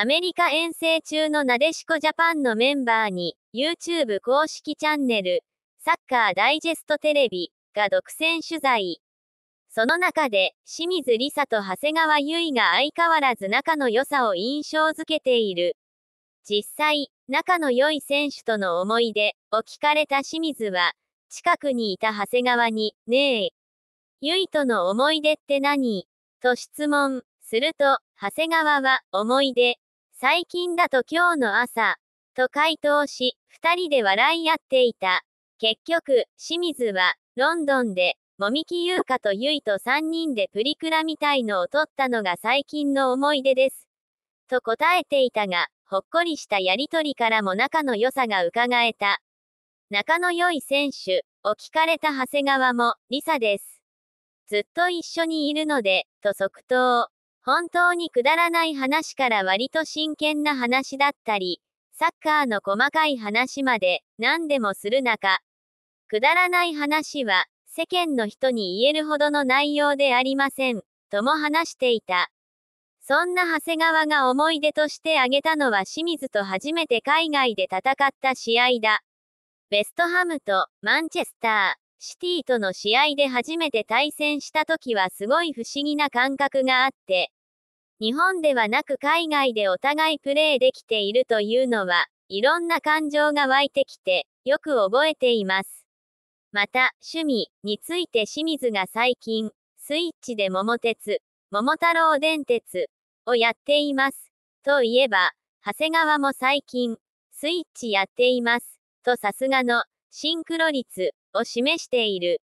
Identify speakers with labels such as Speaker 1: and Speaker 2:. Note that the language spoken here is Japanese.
Speaker 1: アメリカ遠征中のなでしこジャパンのメンバーに、YouTube 公式チャンネル、サッカーダイジェストテレビが独占取材。その中で、清水里沙と長谷川優衣が相変わらず仲の良さを印象づけている。実際、仲の良い選手との思い出を聞かれた清水は、近くにいた長谷川に、ねえ、ゆ衣との思い出って何と質問すると、長谷川は思い出最近だと今日の朝、と回答し、二人で笑い合っていた。結局、清水は、ロンドンで、もみきゆうかとゆいと三人でプリクラみたいのを撮ったのが最近の思い出です。と答えていたが、ほっこりしたやりとりからも仲の良さが伺えた。仲の良い選手、を聞かれた長谷川も、リサです。ずっと一緒にいるので、と即答。本当にくだらない話から割と真剣な話だったり、サッカーの細かい話まで何でもする中、くだらない話は世間の人に言えるほどの内容でありません、とも話していた。そんな長谷川が思い出として挙げたのは清水と初めて海外で戦った試合だ。ベストハムとマンチェスター、シティとの試合で初めて対戦した時はすごい不思議な感覚があって、日本ではなく海外でお互いプレーできているというのは、いろんな感情が湧いてきて、よく覚えています。また、趣味について清水が最近、スイッチで桃鉄、桃太郎電鉄をやっています。といえば、長谷川も最近、スイッチやっています。とさすがのシンクロ率を示している。